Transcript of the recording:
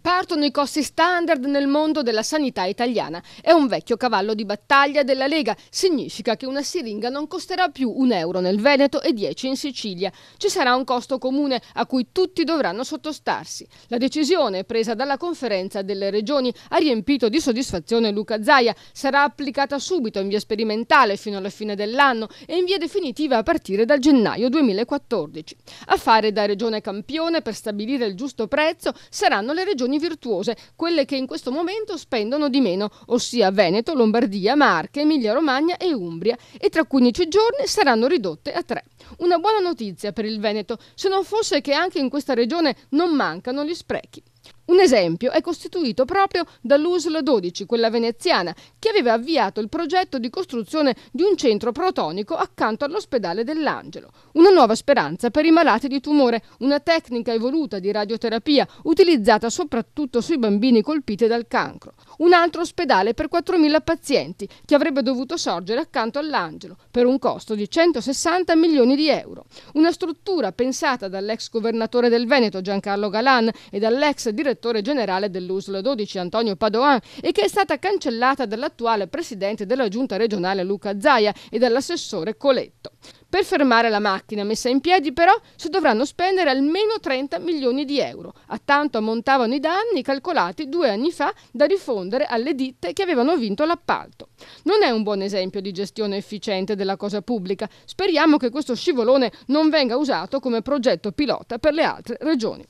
Partono i costi standard nel mondo della sanità italiana. È un vecchio cavallo di battaglia della Lega. Significa che una siringa non costerà più un euro nel Veneto e dieci in Sicilia. Ci sarà un costo comune a cui tutti dovranno sottostarsi. La decisione presa dalla conferenza delle regioni ha riempito di soddisfazione Luca Zaia. Sarà applicata subito in via sperimentale fino alla fine dell'anno e in via definitiva a partire dal gennaio 2014. A fare da regione campione per stabilire il giusto prezzo saranno le regioni regioni virtuose, quelle che in questo momento spendono di meno, ossia Veneto, Lombardia, Marche, Emilia-Romagna e Umbria, e tra 15 giorni saranno ridotte a 3. Una buona notizia per il Veneto, se non fosse che anche in questa regione non mancano gli sprechi. Un esempio è costituito proprio dall'USL 12, quella veneziana, che aveva avviato il progetto di costruzione di un centro protonico accanto all'ospedale dell'Angelo. Una nuova speranza per i malati di tumore, una tecnica evoluta di radioterapia utilizzata soprattutto sui bambini colpiti dal cancro. Un altro ospedale per 4.000 pazienti che avrebbe dovuto sorgere accanto all'Angelo per un costo di 160 milioni di euro. Una struttura pensata dall'ex governatore del Veneto Giancarlo Galan e dall'ex direttore direttore generale dell'USL 12 Antonio Padoan e che è stata cancellata dall'attuale presidente della giunta regionale Luca Zaia e dall'assessore Coletto. Per fermare la macchina messa in piedi però si dovranno spendere almeno 30 milioni di euro. A tanto ammontavano i danni calcolati due anni fa da rifondere alle ditte che avevano vinto l'appalto. Non è un buon esempio di gestione efficiente della cosa pubblica. Speriamo che questo scivolone non venga usato come progetto pilota per le altre regioni.